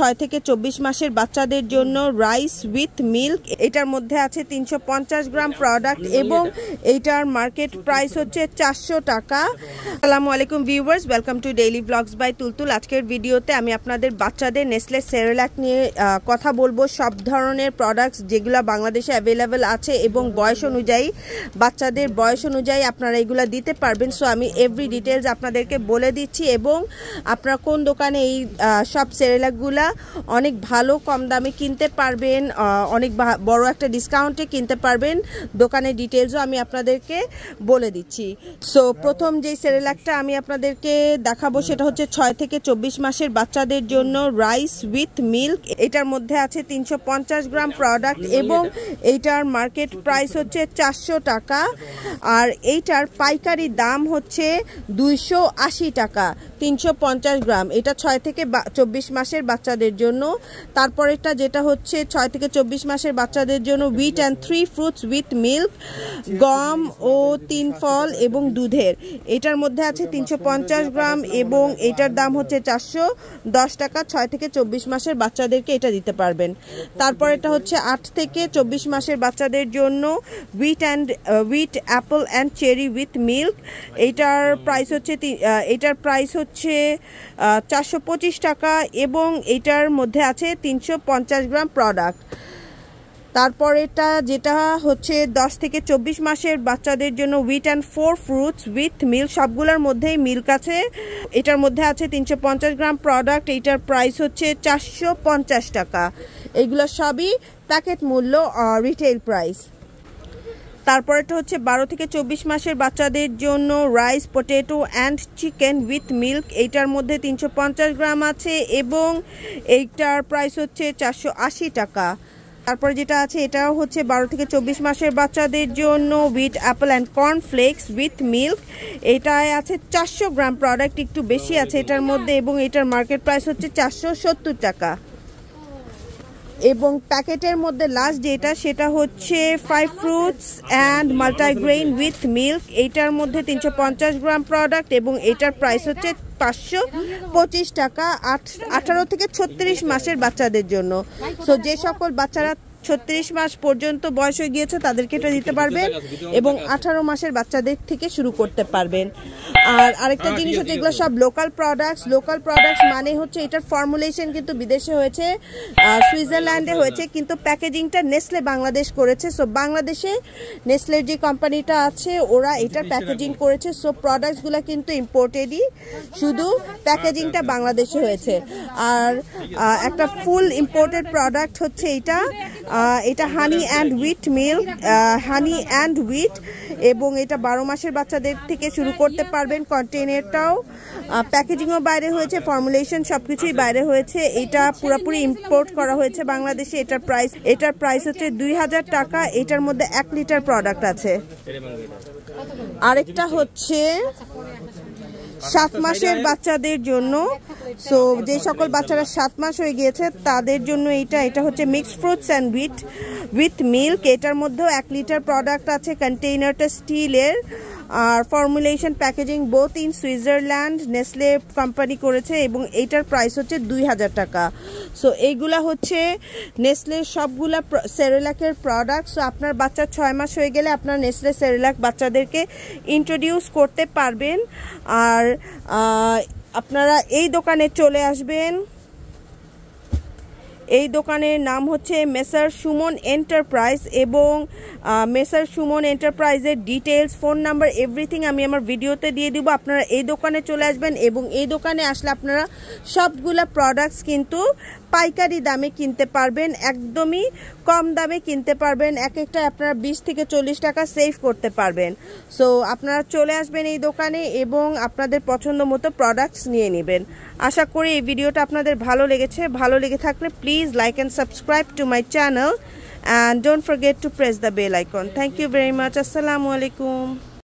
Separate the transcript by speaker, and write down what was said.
Speaker 1: ছয় থেকে চব্বিশ মাসের বাচ্চাদের জন্য রাইস উইথ মিল্ক এটার মধ্যে আছে তিনশো গ্রাম প্রোডাক্ট এবং এইটার মার্কেট প্রাইস হচ্ছে চারশো টাকা সালামু আলাইকুম viewers welcome to daily blogs by Tultul আজকের ভিডিওতে আমি আপনাদের বাচ্চাদের নেসলে সেরেলাক নিয়ে কথা বলবো সব ধরনের প্রোডাক্টস যেগুলো বাংলাদেশে অ্যাভেলেবেল আছে এবং বয়স অনুযায়ী বাচ্চাদের বয়স অনুযায়ী আপনারা এগুলো দিতে পারবেন সো আমি এভরি ডিটেলস আপনাদেরকে বলে দিচ্ছি এবং আপনারা কোন দোকানে এই সব সেরেলাকগুলো অনেক ভালো কম দামে কিনতে পারবেন অনেক বড় একটা ডিসকাউন্টে কিনতে পারবেন দোকানের ডিটেলসও আমি আপনাদেরকে বলে দিচ্ছি সো প্রথম যেই সেরেলাকটা আমি আপনাদেরকে দেখাবো সেটা হচ্ছে ছয় থেকে চব্বিশ মাসের বাচ্চাদের জন্য রাইস উইথ মিল্ক এটার মধ্যে আছে তিনশো গ্রাম প্রোডাক্ট এবং এইটার মার্কেট প্রাইস হচ্ছে চারশো টাকা আর এইটার পাইকারি দাম হচ্ছে দুইশো টাকা তিনশো গ্রাম এটা ছয় থেকে চব্বিশ মাসের বাচ্চাদের জন্য তারপর এটা যেটা হচ্ছে ছয় থেকে চব্বিশ মাসের বাচ্চাদের জন্য wheat and three fruits with milk গম ও তিন ফল এবং দুধের এটার মধ্যে আছে তিনশো গ্রাম এবং এটার দাম হচ্ছে চারশো টাকা ছয় থেকে চব্বিশ মাসের বাচ্চাদেরকে এটা দিতে পারবেন তারপর এটা হচ্ছে আট থেকে চব্বিশ মাসের বাচ্চাদের জন্য wheat and wheat apple and cherry with milk এটার প্রাইস হচ্ছে এটার প্রাইস হচ্ছে হচ্ছে চারশো টাকা এবং এটার মধ্যে আছে তিনশো গ্রাম প্রোডাক্ট তারপর এটা যেটা হচ্ছে 10 থেকে 24 মাসের বাচ্চাদের জন্য wheat and four fruits with milk সবগুলোর মধ্যেই মিল্ক আছে এটার মধ্যে আছে 350 গ্রাম প্রোডাক্ট এটার প্রাইস হচ্ছে চারশো টাকা এগুলো সবই প্যাকেট মূল্য রিটেল প্রাইস তারপরেটা হচ্ছে বারো থেকে চব্বিশ মাসের বাচ্চাদের জন্য rice potato and chicken with milk এইটার মধ্যে তিনশো গ্রাম আছে এবং এইটার প্রাইস হচ্ছে চারশো টাকা তারপরে যেটা আছে এটাও হচ্ছে বারো থেকে চব্বিশ মাসের বাচ্চাদের জন্য with apple and cornflakes with milk এটায় আছে চারশো গ্রাম প্রোডাক্ট একটু বেশি আছে এটার মধ্যে এবং এটার মার্কেট প্রাইস হচ্ছে চারশো টাকা এবং প্যাকেটের মধ্যে লাস্ট যেটা সেটা হচ্ছে five fruits and multigrain with milk এইটার মধ্যে তিনশো গ্রাম প্রোডাক্ট এবং এটার প্রাইস হচ্ছে পাঁচশো পঁচিশ টাকা আট আঠারো থেকে ছত্রিশ মাসের বাচ্চাদের জন্য সো যে সকল বাচ্চারা ছত্রিশ মাস পর্যন্ত বয়স হয়ে গিয়েছে তাদেরকে এটা দিতে পারবেন এবং আঠারো মাসের বাচ্চাদের থেকে শুরু করতে পারবেন আর আরেকটা হ্যাঁ, জিনিস হচ্ছে এগুলো সব লোকাল প্রোডাক্টস লোকাল প্রোডাক্টস মানে হচ্ছে এটার ফর্মুলেশন কিন্তু বিদেশে হয়েছে সুইজারল্যান্ডে হ্যাঁ, হয়েছে কিন্তু প্যাকেজিংটা নেসলে বাংলাদেশ করেছে সো বাংলাদেশে নেসলের যে কোম্পানিটা আছে ওরা এটার প্যাকেজিং করেছে সো প্রোডাক্টসগুলো কিন্তু ইম্পোর্টেডই শুধু প্যাকেজিংটা আচ্ছা, আচ্ছা, আচ্ছা। বাংলাদেশে হয়েছে আর একটা ফুল ইম্পোর্টেড প্রোডাক্ট হচ্ছে এটা এটা honey and wheat milk honey and wheat এবং এটা বারো মাসের বাচ্চাদের থেকে শুরু করতে পারবেন কন্টেনারটাও প্যাকেজিংও বাইরে হয়েছে ফর্মুলেশন সব কিছুই বাইরে হয়েছে এটা পুরোপুরি ইম্পোর্ট করা হয়েছে বাংলাদেশে এটার প্রাইস এটার প্রাইস হচ্ছে দুই হাজার টাকা এটার মধ্যে এক লিটার প্রোডাক্ট আছে আরেকটা হচ্ছে সাত মাসের বাচ্চাদের জন্য সো যে সকল বাচ্চারা সাত মাস হয়ে গিয়েছে তাদের জন্য এইটা এটা হচ্ছে mixed fruit sandwich with milk এটার মধ্যেও এক লিটার প্রোডাক্ট আছে কন্টেইনারটা স্টিলের আর formulation packaging both in Switzerland Nestle company করেছে এবং এইটার প্রাইস হচ্ছে দুই হাজার টাকা সো এইগুলা হচ্ছে নেসলের সবগুলা সেরেলাকের প্রোডাক্ট সো আপনার বাচ্চা ছয় মাস হয়ে গেলে আপনার নেসলে সেরেলাক বাচ্চাদেরকে ইন্ট্রোডিউস করতে পারবেন আর আপনারা এই দোকানে চলে আসবেন এই দোকানের নাম হচ্ছে মেসার সুমন এন্টারপ্রাইজ এবং মেসার সুমন এন্টারপ্রাইজের ডিটেলস ফোন নাম্বার এভরিথিং আমি আমার ভিডিওতে দিয়ে দিব আপনারা এই দোকানে চলে আসবেন এবং এই দোকানে আসলে আপনারা সবগুলা প্রোডাক্টস কিন্তু পাইকারি দামে কিনতে পারবেন একদমই কম দামে কিনতে পারবেন এক একটা আপনারা বিশ থেকে চল্লিশ টাকা সেভ করতে পারবেন সো আপনারা চলে আসবেন এই দোকানে এবং আপনাদের পছন্দ মতো প্রোডাক্টস নিয়ে নেবেন আশা করি এই ভিডিওটা আপনাদের ভালো লেগেছে ভালো লেগে থাকলে please like and subscribe to my channel and don't forget to press the bell icon thank you very much আসসালামু আলাইকুম